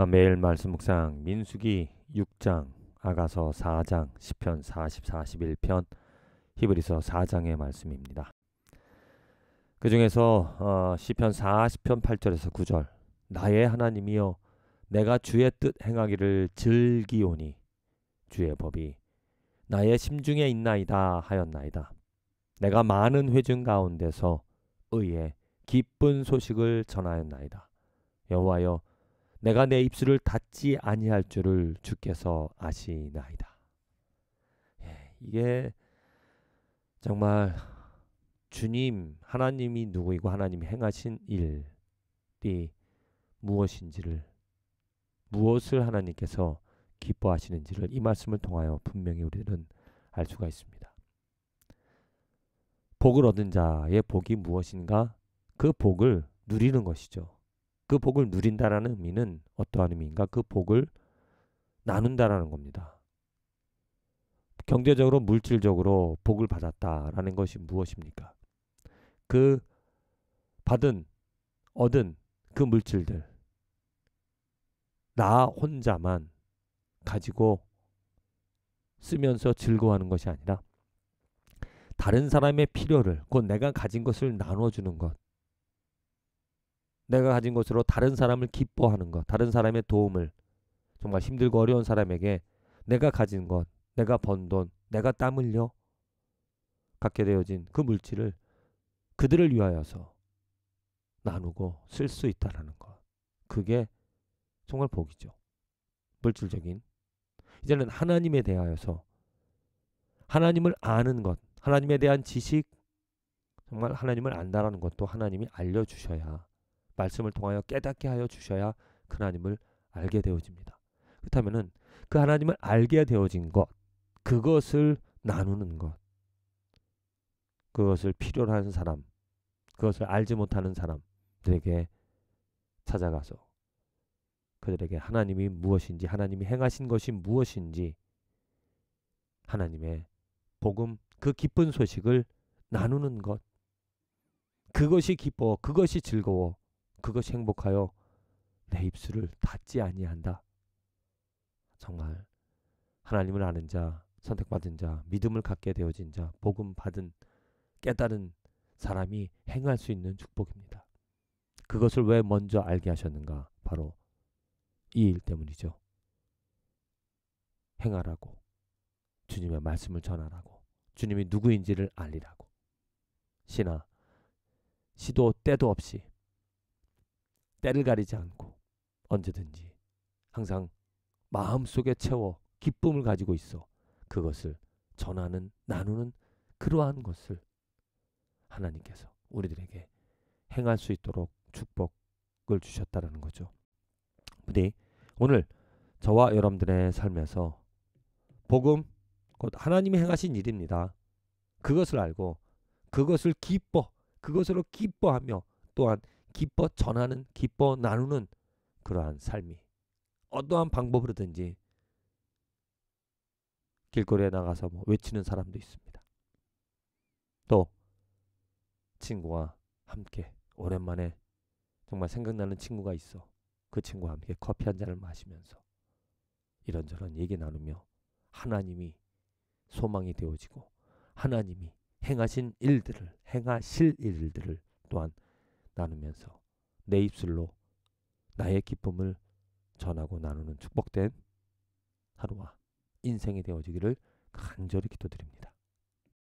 어, 매일 말씀 묵상 민수기 6장 아가서 4장 1 0편40 41편 히브리서 4장의 말씀입니다. 그 중에서 어, 0편 40편 8절에서 9절 나의 하나님이여 내가 주의 뜻 행하기를 즐기오니 주의 법이 나의 심중에 있나이다 하였나이다. 내가 많은 회중 가운데서 의의 기쁜 소식을 전하였나이다. 여호와여 내가 내 입술을 닫지 아니할 줄을 주께서 아시나이다. 예, 이게 정말 주님, 하나님이 누구이고 하나님이 행하신 일이 무엇인지를 무엇을 하나님께서 기뻐하시는지를 이 말씀을 통하여 분명히 우리는 알 수가 있습니다. 복을 얻은 자의 복이 무엇인가? 그 복을 누리는 것이죠. 그 복을 누린다라는 의미는 어떠한 의미인가? 그 복을 나눈다라는 겁니다. 경제적으로 물질적으로 복을 받았다라는 것이 무엇입니까? 그 받은 얻은 그 물질들 나 혼자만 가지고 쓰면서 즐거워하는 것이 아니라 다른 사람의 필요를 곧 내가 가진 것을 나눠주는 것 내가 가진 것으로 다른 사람을 기뻐하는 것, 다른 사람의 도움을 정말 힘들고 어려운 사람에게 내가 가진 것, 내가 번 돈, 내가 땀 흘려 갖게 되어진 그 물질을 그들을 위하여서 나누고 쓸 수 있다라는 것. 그게 정말 복이죠. 물질적인. 이제는 하나님에 대하여서 하나님을 아는 것, 하나님에 대한 지식, 정말 하나님을 안다라는 것도 하나님이 알려주셔야 말씀을 통하여 깨닫게 하여 주셔야 그 하나님을 알게 되어집니다. 그렇다면그 하나님을 알게 되어진 것 그것을 나누는 것 그것을 필요로 하는 사람 그것을 알지 못하는 사람들에게 찾아가서 그들에게 하나님이 무엇인지 하나님이 행하신 것이 무엇인지 하나님의 복음 그 기쁜 소식을 나누는 것 그것이 기뻐 그것이 즐거워 그것이 행복하여 내 입술을 닫지 아니한다. 정말 하나님을 아는 자, 선택받은 자, 믿음을 갖게 되어진 자, 복음 받은 깨달은 사람이 행할 수 있는 축복입니다. 그것을 왜 먼저 알게 하셨는가? 바로 이 일 때문이죠. 행하라고. 주님의 말씀을 전하라고. 주님이 누구인지를 알리라고. 신아, 시도 때도 없이 때를 가리지 않고 언제든지 항상 마음속에 채워 기쁨을 가지고 있어 그것을 전하는 나누는 그러한 것을 하나님께서 우리들에게 행할 수 있도록 축복을 주셨다라는 거죠. 부디 오늘 저와 여러분들의 삶에서 복음 곧 하나님이 행하신 일입니다. 그것을 알고 그것을 기뻐 그것으로 기뻐하며 또한 기뻐 전하는 기뻐 나누는 그러한 삶이 어떠한 방법으로든지 길거리에 나가서 뭐 외치는 사람도 있습니다. 또 친구와 함께 오랜만에 정말 생각나는 친구가 있어. 그 친구와 함께 커피 한 잔을 마시면서 이런저런 얘기 나누며 하나님이 소망이 되어지고 하나님이 행하신 일들을 행하실 일들을 또한 나누면서 내 입술로 나의 기쁨을 전하고 나누는 축복된 하루와 인생이 되어지기를 간절히 기도드립니다.